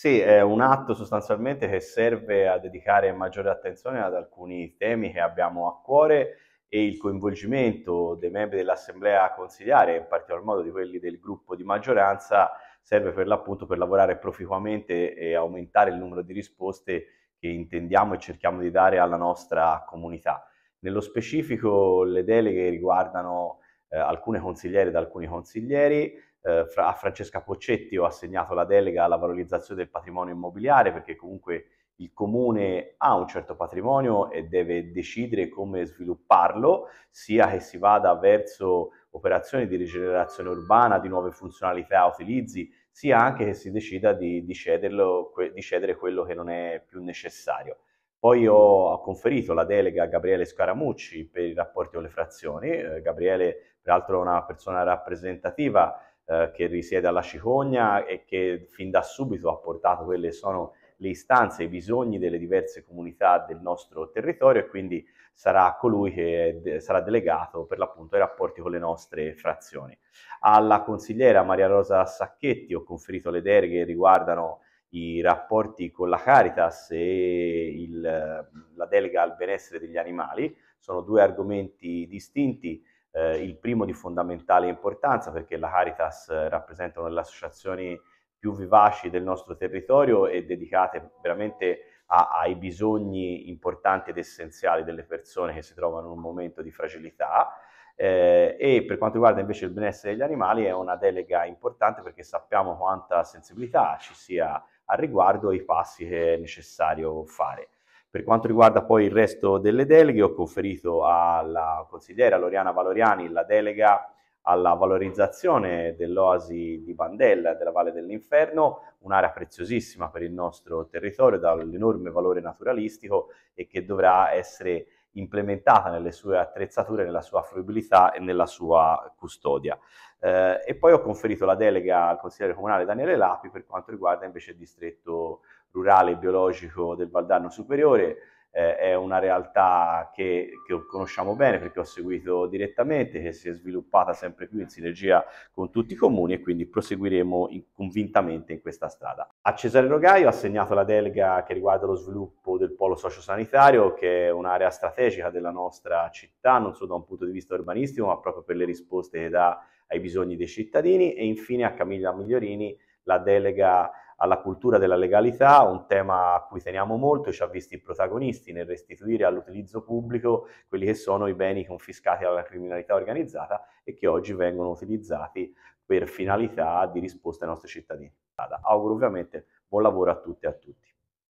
Sì, è un atto sostanzialmente che serve a dedicare maggiore attenzione ad alcuni temi che abbiamo a cuore e il coinvolgimento dei membri dell'Assemblea consigliare, in particolar modo di quelli del gruppo di maggioranza, serve per l'appunto per lavorare proficuamente e aumentare il numero di risposte che intendiamo e cerchiamo di dare alla nostra comunità. Nello specifico le deleghe riguardano eh, alcune consigliere ed alcuni consiglieri, eh, a Francesca Poccetti ho assegnato la delega alla valorizzazione del patrimonio immobiliare perché comunque il comune ha un certo patrimonio e deve decidere come svilupparlo, sia che si vada verso operazioni di rigenerazione urbana, di nuove funzionalità, utilizzi, sia anche che si decida di, di, cederlo, di cedere quello che non è più necessario. Poi ho conferito la delega a Gabriele Scaramucci per i rapporti con le frazioni. Eh, Gabriele, peraltro, è una persona rappresentativa eh, che risiede alla cicogna e che fin da subito ha portato quelle che sono le istanze i bisogni delle diverse comunità del nostro territorio e quindi sarà colui che de- sarà delegato per l'appunto ai rapporti con le nostre frazioni. Alla consigliera Maria Rosa Sacchetti ho conferito le deleghe che riguardano i rapporti con la Caritas e il, la delega al benessere degli animali, sono due argomenti distinti eh, il primo di fondamentale importanza perché la Caritas eh, rappresenta una delle associazioni più vivaci del nostro territorio e dedicate veramente a, ai bisogni importanti ed essenziali delle persone che si trovano in un momento di fragilità. Eh, e per quanto riguarda invece il benessere degli animali è una delega importante perché sappiamo quanta sensibilità ci sia al riguardo e i passi che è necessario fare. Per quanto riguarda poi il resto delle deleghe, ho conferito alla consigliera Loriana Valoriani la delega alla valorizzazione dell'oasi di Bandella della Valle dell'Inferno, un'area preziosissima per il nostro territorio dall'enorme valore naturalistico e che dovrà essere implementata nelle sue attrezzature, nella sua fruibilità e nella sua custodia. Eh, e poi ho conferito la delega al consigliere comunale Daniele Lapi per quanto riguarda invece il distretto rurale e biologico del Valdarno Superiore, eh, è una realtà che, che, conosciamo bene perché ho seguito direttamente, che si è sviluppata sempre più in sinergia con tutti i comuni e quindi proseguiremo in, convintamente in questa strada. A Cesare Rogaio ha assegnato la delega che riguarda lo sviluppo del polo sociosanitario, che è un'area strategica della nostra città, non solo da un punto di vista urbanistico, ma proprio per le risposte che dà ai bisogni dei cittadini e infine a Camilla Migliorini la delega alla cultura della legalità, un tema a cui teniamo molto, ci ha visti i protagonisti nel restituire all'utilizzo pubblico quelli che sono i beni confiscati alla criminalità organizzata e che oggi vengono utilizzati per finalità di risposta ai nostri cittadini. Auguro ovviamente buon lavoro a tutti e a tutti.